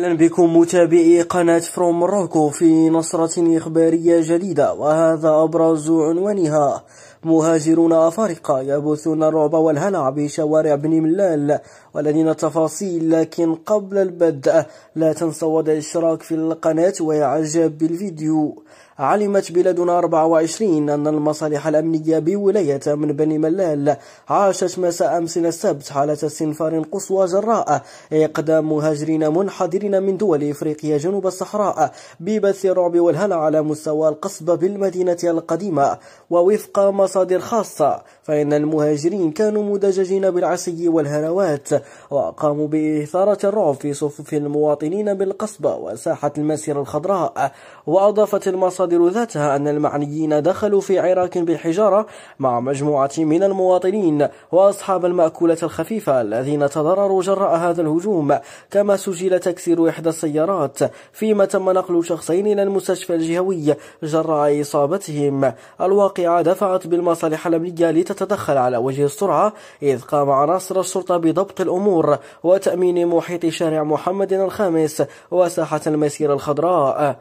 اهلا بكم متابعي قناة فروم موروكو في نصرة اخبارية جديدة وهذا ابرز عنوانها مهاجرون أفارقة يبثون الرعب والهلع بشوارع بن ملال ولدينا تفاصيل لكن قبل البدء لا تنسوا وضع الاشتراك في القناة وإعجاب بالفيديو علمت بلادنا 24 أن المصالح الأمنية بولاية من بني ملال عاشت مساء أمس السبت حالة استنفار قصوى جراء إقدام مهاجرين منحدرين من دول إفريقيا جنوب الصحراء ببث الرعب والهلع على مستوى القصبة بالمدينة القديمة ووفق مصادر خاصة فإن المهاجرين كانوا مدججين بالعشي والهروات وقاموا بإثارة الرعب في صفوف المواطنين بالقصبة وساحة المسيرة الخضراء وأضافت المصادر ذاتها أن المعنيين دخلوا في عراك بالحجارة مع مجموعة من المواطنين وأصحاب المأكولة الخفيفة الذين تضرروا جراء هذا الهجوم كما سجل تكسير إحدى السيارات فيما تم نقل شخصين إلى المستشفى الجهوي جراء إصابتهم الواقعة دفعت بال بالمصالح الأمنية لتتدخل على وجه السرعة إذ قام عناصر الشرطة بضبط الأمور وتأمين محيط شارع محمد الخامس وساحة المسير الخضراء